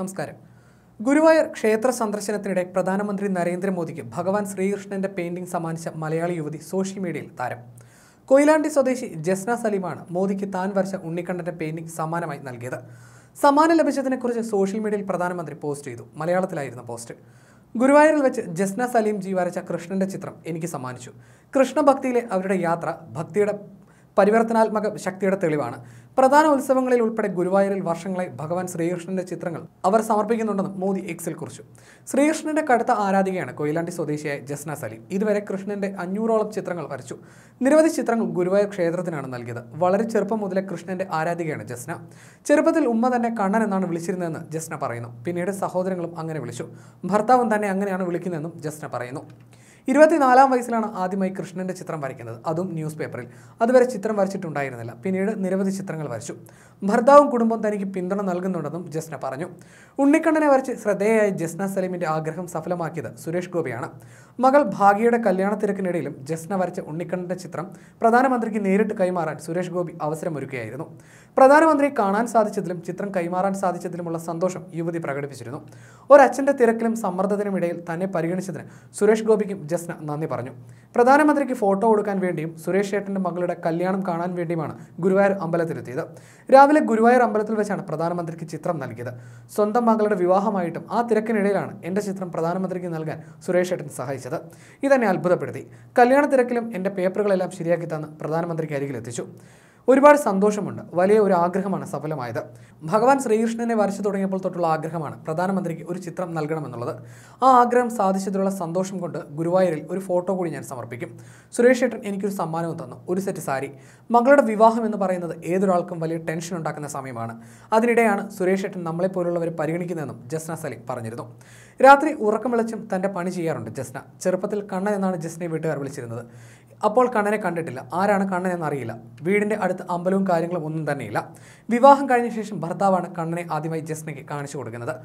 നമസ്കാരം ഗുരുവായൂർ ക്ഷേത്ര സന്ദർശനത്തിനിടെ പ്രധാനമന്ത്രി നരേന്ദ്രമോദിക്ക് ഭഗവാൻ ശ്രീകൃഷ്ണന്റെ പെയിന്റിംഗ് സമ്മാനിച്ച മലയാളി യുവതി സോഷ്യൽ മീഡിയയിൽ താരം കൊയിലാണ്ടി സ്വദേശി ജസ്ന സലീമാണ് മോദിക്ക് താൻ വരച്ച ഉണ്ണിക്കണ്ണന്റെ പെയിന്റിംഗ് സമ്മാനമായി നൽകിയത് സമ്മാനം ലഭിച്ചതിനെക്കുറിച്ച് സോഷ്യൽ മീഡിയയിൽ പ്രധാനമന്ത്രി പോസ്റ്റ് ചെയ്തു മലയാളത്തിലായിരുന്നു പോസ്റ്റ് ഗുരുവായൂരിൽ വെച്ച് ജസ്ന സലീം ജി വരച്ച കൃഷ്ണന്റെ ചിത്രം എനിക്ക് സമ്മാനിച്ചു കൃഷ്ണഭക്തിയിലെ അവരുടെ യാത്ര ഭക്തിയുടെ പരിവർത്തനാത്മക ശക്തിയുടെ തെളിവാണ് പ്രധാന ഉത്സവങ്ങളിൽ ഉൾപ്പെടെ ഗുരുവായൂരിൽ വർഷങ്ങളായി ഭഗവാൻ ശ്രീകൃഷ്ണന്റെ ചിത്രങ്ങൾ അവർ സമർപ്പിക്കുന്നുണ്ടെന്ന് മോദി എക്സിൽ കുറിച്ചു ശ്രീകൃഷ്ണന്റെ കടുത്ത ആരാധികയാണ് കൊയിലാണ്ടി സ്വദേശിയായ ജസ്ന സലീം ഇതുവരെ കൃഷ്ണന്റെ അഞ്ഞൂറോളം ചിത്രങ്ങൾ വരച്ചു നിരവധി ചിത്രങ്ങൾ ഗുരുവായൂർ ക്ഷേത്രത്തിനാണ് നൽകിയത് വളരെ ചെറുപ്പം മുതലേ കൃഷ്ണന്റെ ആരാധികയാണ് ജസ്ന ചെറുപ്പത്തിൽ ഉമ്മ തന്നെ കണ്ണൻ എന്നാണ് വിളിച്ചിരുന്നതെന്ന് ജസ്ന പറയുന്നു പിന്നീട് സഹോദരങ്ങളും അങ്ങനെ വിളിച്ചു ഭർത്താവും തന്നെ അങ്ങനെയാണ് വിളിക്കുന്നതെന്നും ജസ്ന പറയുന്നു ഇരുപത്തിനാലാം വയസ്സിലാണ് ആദ്യമായി കൃഷ്ണൻ്റെ ചിത്രം വരയ്ക്കുന്നത് അതും ന്യൂസ് പേപ്പറിൽ അതുവരെ ചിത്രം വരച്ചിട്ടുണ്ടായിരുന്നില്ല പിന്നീട് നിരവധി ചിത്രങ്ങൾ വരച്ചു ഭർത്താവും കുടുംബം തനിക്ക് പിന്തുണ നൽകുന്നുണ്ടെന്നും ജസ്ന പറഞ്ഞു ഉണ്ണിക്കണ്ണനെ വരച്ച് ശ്രദ്ധേയായ ജസ്ന സലീമിൻ്റെ ആഗ്രഹം സഫലമാക്കിയത് സുരേഷ് ഗോപിയാണ് മകൾ ഭാഗ്യയുടെ കല്യാണ തിരക്കിനിടയിലും ജസ്ന വരച്ച ഉണ്ണിക്കണ്ണൻ്റെ ചിത്രം പ്രധാനമന്ത്രിക്ക് നേരിട്ട് കൈമാറാൻ സുരേഷ് ഗോപി അവസരമൊരുക്കുകയായിരുന്നു പ്രധാനമന്ത്രിയെ കാണാൻ സാധിച്ചതിലും ചിത്രം കൈമാറാൻ സാധിച്ചതിലുമുള്ള സന്തോഷം യുവതി പ്രകടിപ്പിച്ചിരുന്നു ഒരച്ഛൻ്റെ തിരക്കിലും സമ്മർദ്ദത്തിനും ഇടയിൽ തന്നെ പരിഗണിച്ചതിന് സുരേഷ് ഗോപിക്കും തേജസ്ന നന്ദി പറഞ്ഞു പ്രധാനമന്ത്രിക്ക് ഫോട്ടോ കൊടുക്കാൻ വേണ്ടിയും സുരേഷ് ഏട്ടൻ്റെ മകളുടെ കല്യാണം കാണാൻ വേണ്ടിയുമാണ് ഗുരുവായൂർ അമ്പലത്തിലെത്തിയത് രാവിലെ ഗുരുവായൂർ അമ്പലത്തിൽ വെച്ചാണ് പ്രധാനമന്ത്രിക്ക് ചിത്രം നൽകിയത് സ്വന്തം മകളുടെ വിവാഹമായിട്ടും ആ തിരക്കിനിടയിലാണ് എൻ്റെ ചിത്രം പ്രധാനമന്ത്രിക്ക് നൽകാൻ സുരേഷ് ഏട്ടൻ സഹായിച്ചത് ഇതെന്നെ അത്ഭുതപ്പെടുത്തി കല്യാണ തിരക്കിലും എൻ്റെ പേപ്പറുകളെല്ലാം ശരിയാക്കി തന്ന് പ്രധാനമന്ത്രിക്ക് അരികിലെത്തിച്ചു ഒരുപാട് സന്തോഷമുണ്ട് വലിയ ഒരു ആഗ്രഹമാണ് സഫലമായത് ഭഗവാൻ ശ്രീകൃഷ്ണനെ വരച്ചു തുടങ്ങിയപ്പോൾ തൊട്ടുള്ള ആഗ്രഹമാണ് പ്രധാനമന്ത്രിക്ക് ഒരു ചിത്രം നൽകണമെന്നുള്ളത് ആ ആഗ്രഹം സാധിച്ചതിലുള്ള സന്തോഷം കൊണ്ട് ഗുരുവായൂരിൽ ഒരു ഫോട്ടോ കൂടി ഞാൻ സമർപ്പിക്കും സുരേഷ് ഏട്ടൻ എനിക്കൊരു സമ്മാനവും തന്നു ഒരു സെറ്റ് സാരി മകളുടെ വിവാഹം എന്ന് പറയുന്നത് ഏതൊരാൾക്കും വലിയ ടെൻഷൻ ഉണ്ടാക്കുന്ന സമയമാണ് അതിനിടെയാണ് സുരേഷ് ഏട്ടൻ നമ്മളെപ്പോലുള്ളവരെ പരിഗണിക്കുന്നതെന്നും ജസ്ന സലീം പറഞ്ഞിരുന്നു രാത്രി ഉറക്കം വിളിച്ചും തൻ്റെ പണി ചെയ്യാറുണ്ട് ജസ്ന ചെറുപ്പത്തിൽ കണ്ണൻ എന്നാണ് ജസ്നയെ വീട്ടുകാർ വിളിച്ചിരുന്നത് അപ്പോൾ കണ്ണനെ കണ്ടിട്ടില്ല ആരാണ് കണ്ണൻ എന്നറിയില്ല വീടിൻ്റെ അടുത്ത് അമ്പലവും കാര്യങ്ങളും ഒന്നും തന്നെയില്ല വിവാഹം കഴിഞ്ഞ ശേഷം ഭർത്താവാണ് കണ്ണനെ ആദ്യമായി ജസ്നയ്ക്ക് കാണിച്ചു കൊടുക്കുന്നത്